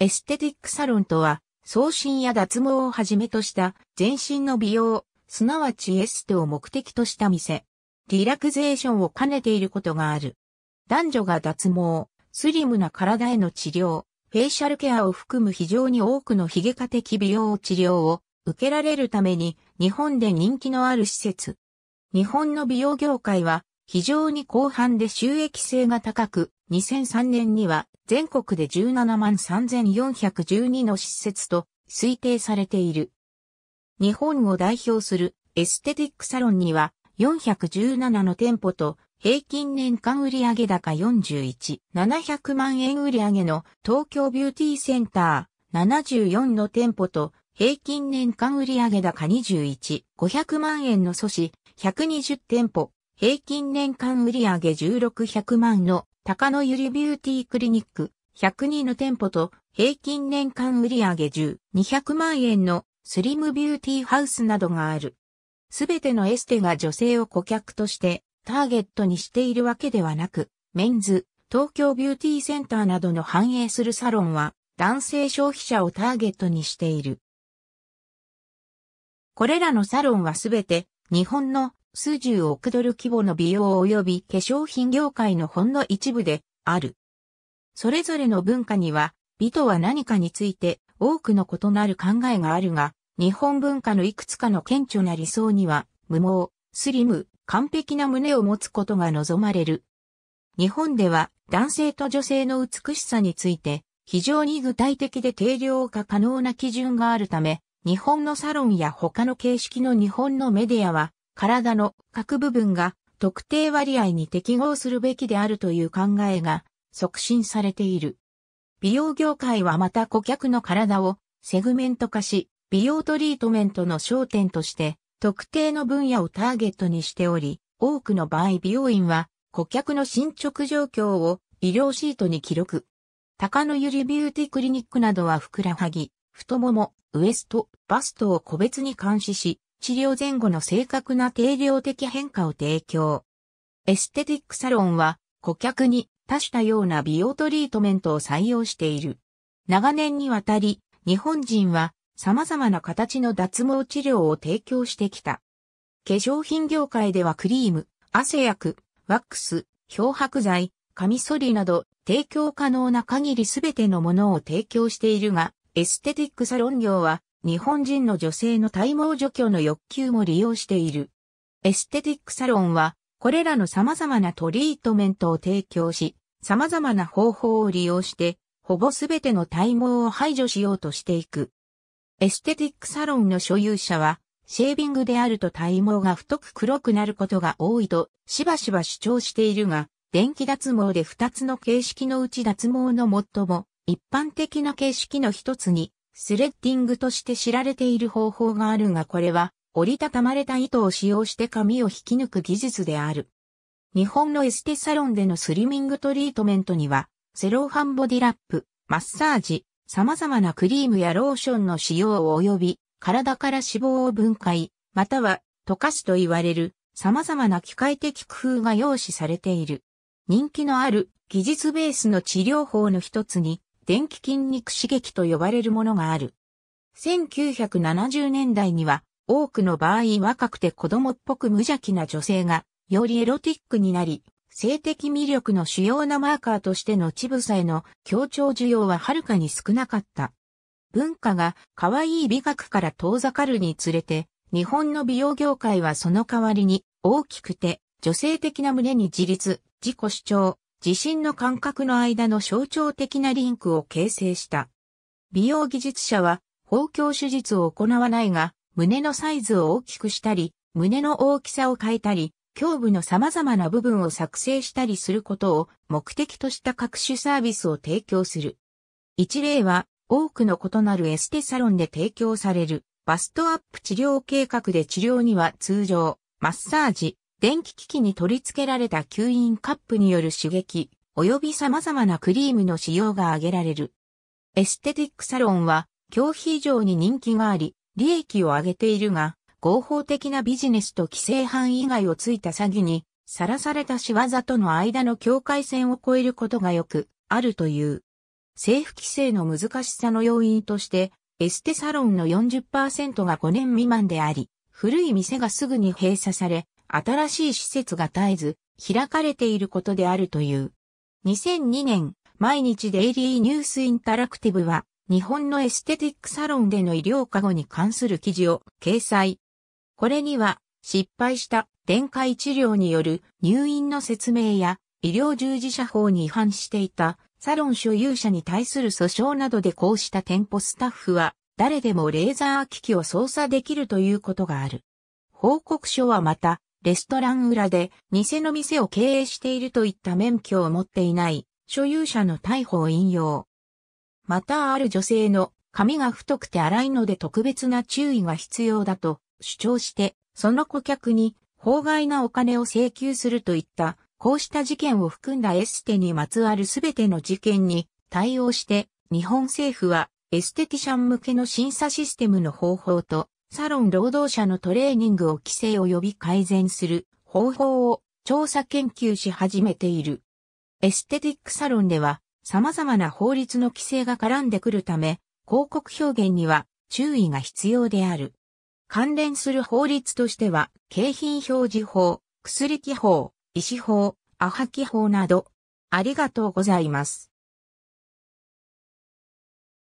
エステティックサロンとは、送信や脱毛をはじめとした全身の美容、すなわちエステを目的とした店。リラクゼーションを兼ねていることがある。男女が脱毛、スリムな体への治療、フェイシャルケアを含む非常に多くの髭化的美容治療を受けられるために日本で人気のある施設。日本の美容業界は非常に広範で収益性が高く、2003年には全国で17万3412の施設と推定されている。日本を代表するエステティックサロンには417の店舗と平均年間売上高41、700万円売上の東京ビューティーセンター74の店舗と平均年間売上高21、500万円の素子120店舗、平均年間売上1600万の高野ゆりビューティークリニック、102の店舗と平均年間売上10、200万円のスリムビューティーハウスなどがある。すべてのエステが女性を顧客としてターゲットにしているわけではなく、メンズ、東京ビューティーセンターなどの繁栄するサロンは男性消費者をターゲットにしている。これらのサロンはすべて日本の数十億ドル規模の美容及び化粧品業界のほんの一部である。それぞれの文化には、美とは何かについて多くの異なる考えがあるが、日本文化のいくつかの顕著な理想には、無毛、スリム、完璧な胸を持つことが望まれる。日本では男性と女性の美しさについて非常に具体的で定量化可能な基準があるため、日本のサロンや他の形式の日本のメディアは体の各部分が特定割合に適合するべきであるという考えが促進されている。美容業界はまた顧客の体をセグメント化し、美容トリートメントの焦点として特定の分野をターゲットにしており、多くの場合美容院は顧客の進捗状況を医療シートに記録。高野ゆりビューティクリニックなどはふくらはぎ、太もも、ウエスト、バストを個別に監視し、治療前後の正確な定量的変化を提供。エステティックサロンは顧客に多種多様な美容トリートメントを採用している。長年にわたり日本人は様々な形の脱毛治療を提供してきた。化粧品業界ではクリーム、汗薬、ワックス、漂白剤、カミソリなど提供可能な限りすべてのものを提供しているが、エステティックサロン業は日本人の女性の体毛除去の欲求も利用している。エステティックサロンは、これらの様々なトリートメントを提供し、様々な方法を利用して、ほぼすべての体毛を排除しようとしていく。エステティックサロンの所有者は、シェービングであると体毛が太く黒くなることが多いとしばしば主張しているが、電気脱毛で2つの形式のうち脱毛の最も一般的な形式の一つにスレッディングとして知られている方法があるがこれは折りたたまれた糸を使用して髪を引き抜く技術である。日本のエステサロンでのスリミングトリートメントには、セローハンボディラップ、マッサージ、様々なクリームやローションの使用を及び、体から脂肪を分解、または溶かすと言われる様々な機械的工夫が要紙されている。人気のある技術ベースの治療法の一つに、電気筋肉刺激と呼ばれるものがある。1970年代には、多くの場合若くて子供っぽく無邪気な女性が、よりエロティックになり、性的魅力の主要なマーカーとしての乳房への協調需要ははるかに少なかった。文化が可愛い美学から遠ざかるにつれて、日本の美容業界はその代わりに大きくて女性的な胸に自立、自己主張、自身の感覚の間の象徴的なリンクを形成した。美容技術者は、包強手術を行わないが、胸のサイズを大きくしたり、胸の大きさを変えたり、胸部の様々な部分を作成したりすることを目的とした各種サービスを提供する。一例は、多くの異なるエステサロンで提供される、バストアップ治療計画で治療には通常、マッサージ、電気機器に取り付けられた吸引カップによる刺激、及び様々なクリームの使用が挙げられる。エステティックサロンは、競費以上に人気があり、利益を上げているが、合法的なビジネスと規制範以外をついた詐欺に、さらされた仕業との間の境界線を越えることがよくあるという。政府規制の難しさの要因として、エステサロンの40%が5年未満であり、古い店がすぐに閉鎖され、新しい施設が絶えず開かれていることであるという。2002年、毎日デイリーニュースインタラクティブは日本のエステティックサロンでの医療過誤に関する記事を掲載。これには失敗した電解治療による入院の説明や医療従事者法に違反していたサロン所有者に対する訴訟などでこうした店舗スタッフは誰でもレーザー機器を操作できるということがある。報告書はまたレストラン裏で偽の店を経営しているといった免許を持っていない所有者の逮捕を引用。またある女性の髪が太くて荒いので特別な注意が必要だと主張して、その顧客に法外なお金を請求するといった、こうした事件を含んだエステにまつわるすべての事件に対応して、日本政府はエステティシャン向けの審査システムの方法とサロン労働者のトレーニングを規制及び改善する方法を調査研究し始めている。エステティックサロンでは様々な法律の規制が絡んでくるため、広告表現には注意が必要である。関連する法律としては、景品表示法、薬規法、医師法、アハキ法など、ありがとうございます。